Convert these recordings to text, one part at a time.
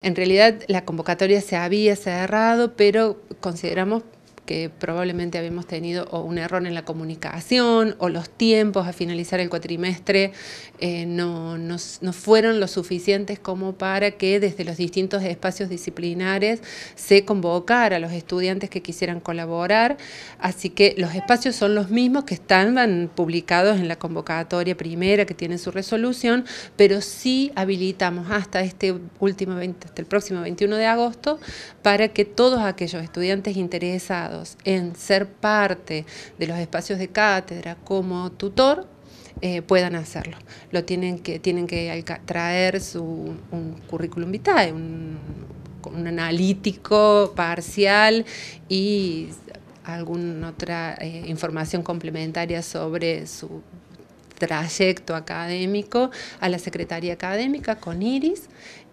En realidad la convocatoria se había cerrado, pero consideramos que probablemente habíamos tenido un error en la comunicación o los tiempos a finalizar el cuatrimestre eh, no, fueron lo suficientes como para que desde los distintos espacios disciplinares se convocara a los estudiantes que quisieran colaborar. Así que los espacios son los mismos que están publicados en la convocatoria primera que tiene su resolución, pero sí habilitamos hasta este último hasta el próximo 21 de agosto para que todos aquellos estudiantes interesados en ser parte de los espacios de cátedra como tutor, eh, puedan hacerlo. Lo tienen que, tienen que traer un currículum vitae, un, analítico parcial y alguna otra eh, información complementaria sobre su trayecto académico a la Secretaría Académica con Iris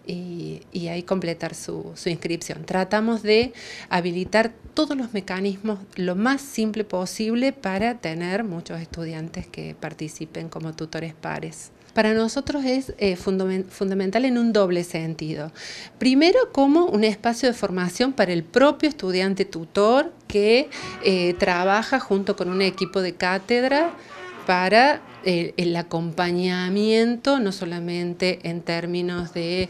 y, y, ahí completar su, su, inscripción. Tratamos de habilitar todos los mecanismos lo más simple posible para tener muchos estudiantes que participen como tutores pares. Para nosotros es eh, fundamental en un doble sentido. Primero, como un espacio de formación para el propio estudiante tutor que eh, trabaja junto con un equipo de cátedra para el acompañamiento, no solamente en términos de,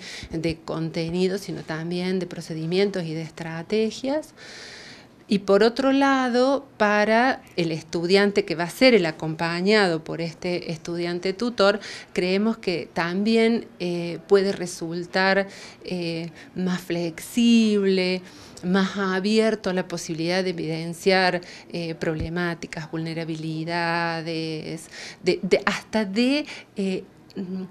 contenido, sino también de procedimientos y de estrategias. Y por otro lado, para el estudiante que va a ser el acompañado por este estudiante tutor, creemos que también eh, puede resultar eh, más flexible, más abierto a la posibilidad de evidenciar eh, problemáticas, vulnerabilidades, hasta de... Eh, mm,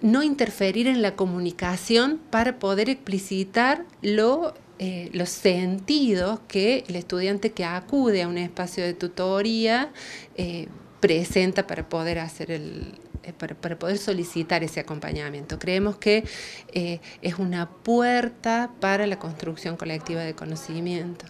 no interferir en la comunicación para poder explicitar eh, los sentidos que el estudiante que acude a un espacio de tutoría presenta para poder hacer el, eh, para, poder solicitar ese acompañamiento. Creemos que eh, es una puerta para la construcción colectiva de conocimiento.